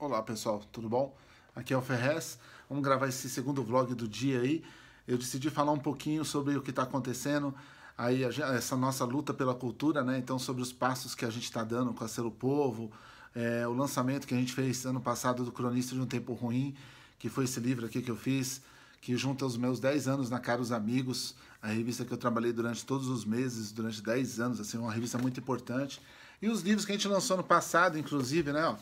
Olá pessoal, tudo bom? Aqui é o Ferrez, vamos gravar esse segundo vlog do dia aí. Eu decidi falar um pouquinho sobre o que está acontecendo, aí essa nossa luta pela cultura, né? Então sobre os passos que a gente está dando com a Selo Povo, é, o lançamento que a gente fez ano passado do Cronista de um Tempo Ruim, que foi esse livro aqui que eu fiz, que junta os meus 10 anos na Caros Amigos, a revista que eu trabalhei durante todos os meses, durante 10 anos, assim, uma revista muito importante. E os livros que a gente lançou no passado, inclusive, né? Ó,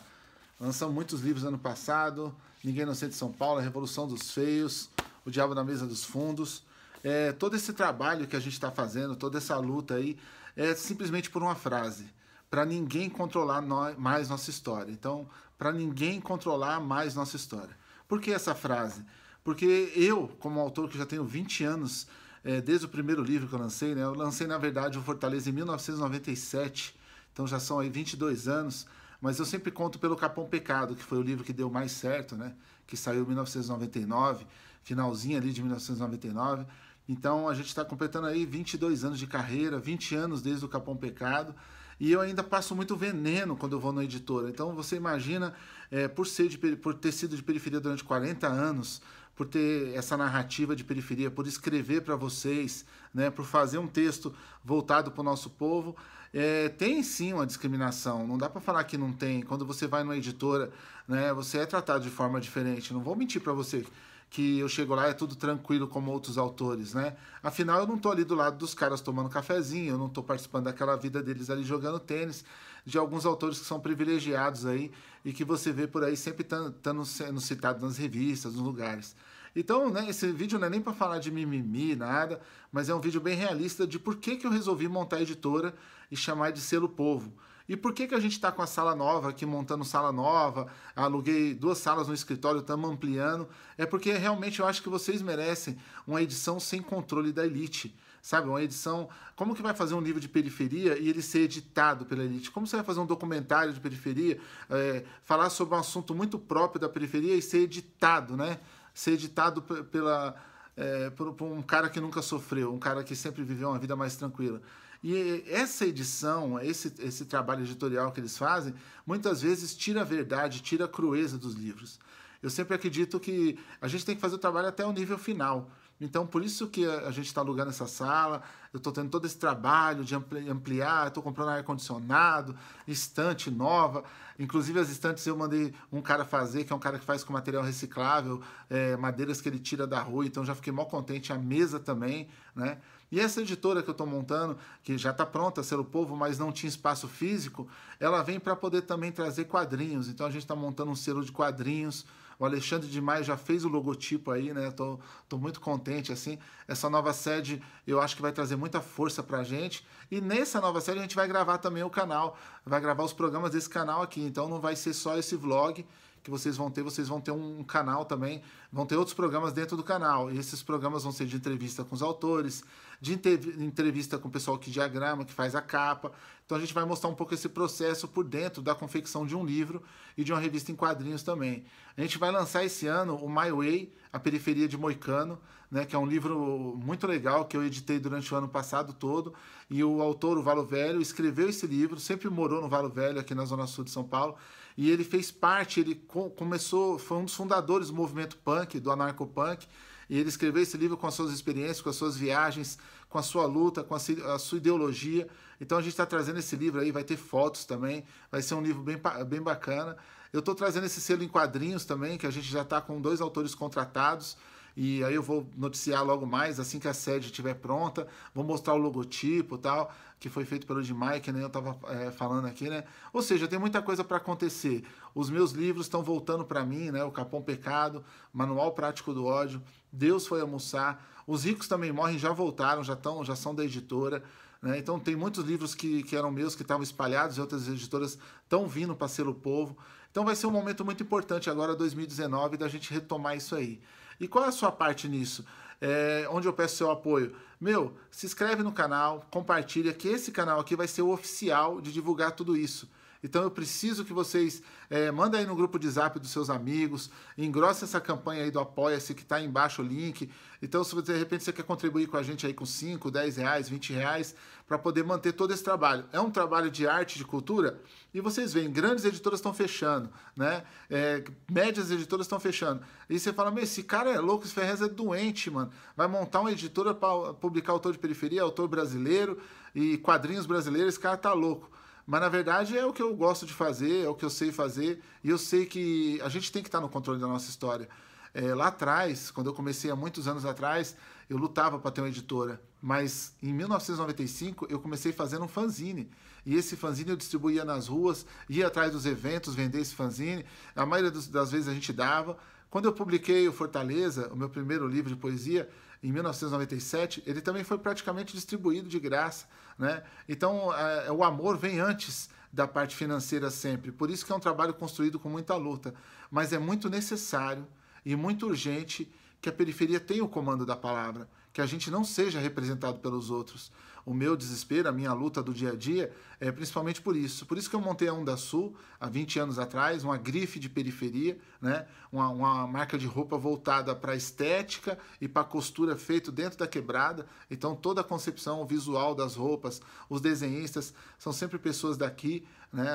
Lançamos muitos livros ano passado. Ninguém Não de São Paulo, A Revolução dos Feios, O Diabo na Mesa dos Fundos. É, todo esse trabalho que a gente está fazendo, toda essa luta aí, é simplesmente por uma frase. Para ninguém controlar nós, mais nossa história. Então, para ninguém controlar mais nossa história. Por que essa frase? Porque eu, como autor que já tenho 20 anos, é, desde o primeiro livro que eu lancei, né, eu lancei, na verdade, o Fortaleza em 1997, então já são aí 22 anos. Mas eu sempre conto pelo Capão Pecado, que foi o livro que deu mais certo, né? Que saiu em 1999, finalzinho ali de 1999. Então a gente está completando aí 22 anos de carreira, 20 anos desde o Capão Pecado. E eu ainda passo muito veneno quando eu vou na editora. Então você imagina, é, por, ser de, por ter sido de periferia durante 40 anos, por ter essa narrativa de periferia, por escrever para vocês, né, por fazer um texto voltado para o nosso povo, é, tem sim uma discriminação, não dá para falar que não tem. Quando você vai numa editora, né, você é tratado de forma diferente. Não vou mentir para você que eu chego lá é tudo tranquilo como outros autores, né? Afinal, eu não tô ali do lado dos caras tomando cafezinho, eu não tô participando daquela vida deles ali jogando tênis, de alguns autores que são privilegiados aí e que você vê por aí sempre estando sendo citado nas revistas, nos lugares. Então, né, esse vídeo não é nem para falar de mimimi, nada, mas é um vídeo bem realista de por que, que eu resolvi montar a editora e chamar de Selo Povo. E por que, que a gente está com a sala nova aqui, montando sala nova, aluguei duas salas no escritório, estamos ampliando? É porque realmente eu acho que vocês merecem uma edição sem controle da elite sabe? Uma edição. Como que vai fazer um livro de periferia e ele ser editado pela elite? Como você vai fazer um documentário de periferia, é, falar sobre um assunto muito próprio da periferia e ser editado, né? ser editado pela, é, por, por, um cara que nunca sofreu, um cara que sempre viveu uma vida mais tranquila. E essa edição, esse, esse trabalho editorial que eles fazem, muitas vezes tira a verdade, tira a crueza dos livros. Eu sempre acredito que a gente tem que fazer o trabalho até o nível final. Então, por isso que a gente está alugando essa sala, eu estou tendo todo esse trabalho de ampliar, estou comprando ar-condicionado, estante nova. Inclusive, as estantes eu mandei um cara fazer, que é um cara que faz com material reciclável, é, madeiras que ele tira da rua, então já fiquei mal contente. A mesa também, né? E essa editora que eu estou montando, que já está pronta, Selo Povo, mas não tinha espaço físico, ela vem para poder também trazer quadrinhos. Então, a gente está montando um selo de quadrinhos, o Alexandre de Maio já fez o logotipo aí, né? Tô, tô muito contente, assim. Essa nova sede eu acho que vai trazer muita força pra gente. E nessa nova sede a gente vai gravar também o canal, vai gravar os programas desse canal aqui. Então não vai ser só esse vlog que vocês vão ter, vocês vão ter um canal também, vão ter outros programas dentro do canal. E esses programas vão ser de entrevista com os autores, de entrevista com o pessoal que diagrama, que faz a capa. Então a gente vai mostrar um pouco esse processo por dentro da confecção de um livro e de uma revista em quadrinhos também. A gente vai lançar esse ano o My Way, a Periferia de Moicano, né, que é um livro muito legal que eu editei durante o ano passado todo. E o autor, o Valo Velho, escreveu esse livro, sempre morou no Valo Velho, aqui na Zona Sul de São Paulo. E ele fez parte, ele começou, foi um dos fundadores do movimento punk, do anarcopunk. punk e ele escreveu esse livro com as suas experiências, com as suas viagens, com a sua luta, com a sua ideologia. Então a gente está trazendo esse livro aí, vai ter fotos também, vai ser um livro bem, bem bacana. Eu estou trazendo esse selo em quadrinhos também, que a gente já está com dois autores contratados. E aí eu vou noticiar logo mais, assim que a sede estiver pronta, vou mostrar o logotipo tal, que foi feito pelo Dimai, que nem eu estava é, eh, falando aqui, né? Ou seja, tem muita coisa para acontecer. Os meus livros estão voltando para mim, né? O Capão Pecado, Manual Prático do Ódio, Deus foi almoçar. Os ricos também morrem, já voltaram, já, tão, já são da editora. Né? Então tem muitos livros que, que eram meus, que estavam espalhados e outras editoras estão vindo para ser o povo. Então vai ser um momento muito importante agora, 2019, da gente retomar isso aí. E qual é a sua parte nisso? É, onde eu peço seu apoio? Meu, se inscreve no canal, compartilha, que esse canal aqui vai ser o oficial de divulgar tudo isso. Então eu preciso que vocês é, mandem aí no grupo de zap dos seus amigos, engrossem essa campanha aí do Apoia-se, que está aí embaixo o link. Então, se você, de repente você quer contribuir com a gente aí com 5, 10 reais, 20 reais, para poder manter todo esse trabalho. É um trabalho de arte, de cultura, e vocês veem, grandes editoras estão fechando, né? É, médias editoras estão fechando. E você fala, meu, esse cara é louco, esse Ferrez é doente, mano. Vai montar uma editora para publicar autor de periferia, autor brasileiro e quadrinhos brasileiros, esse cara tá louco. Mas na verdade é o que eu gosto de fazer, é o que eu sei fazer, e eu sei que a gente tem que estar no controle da nossa história. É, lá atrás, quando eu comecei há muitos anos atrás, eu lutava para ter uma editora. Mas em 1995 eu comecei fazendo um fanzine. E esse fanzine eu distribuía nas ruas, ia atrás dos eventos, vender esse fanzine. A maioria das vezes a gente dava. Quando eu publiquei o Fortaleza, o meu primeiro livro de poesia, em 1997, ele também foi praticamente distribuído de graça. Né? Então, é, é, o amor vem antes da parte financeira sempre. Por isso que é um trabalho construído com muita luta. Mas é muito necessário e muito urgente que a periferia tenha o comando da palavra que a gente não seja representado pelos outros. O meu desespero, a minha luta do dia a dia é principalmente por isso. Por isso que eu montei a Onda Sul há 20 anos atrás, uma grife de periferia, né? uma, uma marca de roupa voltada para a estética e para a costura feito dentro da quebrada. Então toda a concepção visual das roupas, os desenhistas são sempre pessoas daqui, né?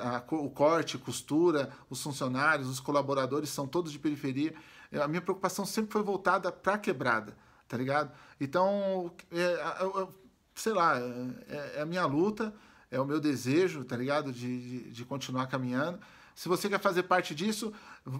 A, a, o corte, costura, os funcionários, os colaboradores são todos de periferia. A minha preocupação sempre foi voltada para a quebrada tá ligado? Então, é, eu, sei lá, é, é, a minha luta, é o meu desejo, tá ligado? De, de, de, continuar caminhando. Se você quer fazer parte disso,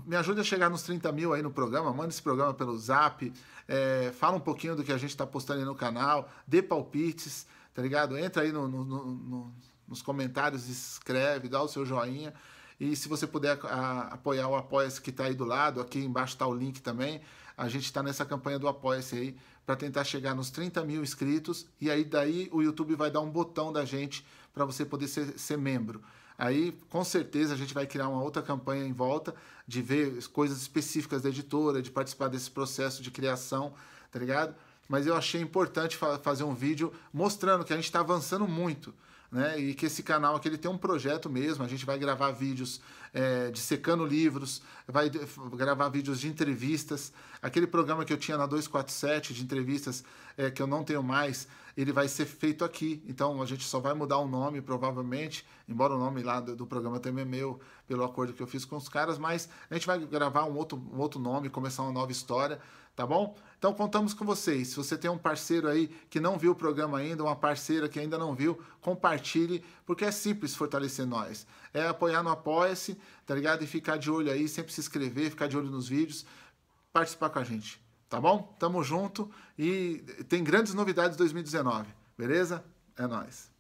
me ajude a chegar nos 30 mil aí no programa, manda esse programa pelo zap, é, fala um pouquinho do que a gente tá postando aí no canal, dê palpites, tá ligado? Entra aí no, no, no, nos comentários, escreve, dá o seu joinha. E se você puder apoiar o Apoia-se que está aí do lado, aqui embaixo está o link também. A gente está nessa campanha do Apoia-se aí para tentar chegar nos 30 mil inscritos. E aí daí o YouTube vai dar um botão da gente para você poder ser, ser membro. Aí, com certeza, a gente vai criar uma outra campanha em volta de ver coisas específicas da editora, de participar desse processo de criação, tá ligado? Mas eu achei importante fa fazer um vídeo mostrando que a gente está avançando muito né? E que esse canal aqui ele tem um projeto mesmo. A gente vai gravar vídeos é, secando livros, vai gravar vídeos de entrevistas. Aquele programa que eu tinha na 247 de entrevistas é, que eu não tenho mais, ele vai ser feito aqui. Então a gente só vai mudar o nome, provavelmente, embora o nome lá do, do programa também é meu, pelo acordo que eu fiz com os caras, mas a gente vai gravar um outro, um outro nome, começar uma nova história, tá bom? Então contamos com vocês. Se você tem um parceiro aí que não viu o programa ainda, uma parceira que ainda não viu, compartilhe, porque é simples fortalecer nós. É apoiar no Apoia-se, tá ligado? E ficar de olho aí, sempre se inscrever, ficar de olho nos vídeos, participar com a gente. Tá bom? Tamo junto e tem grandes novidades 2019, beleza? É nós.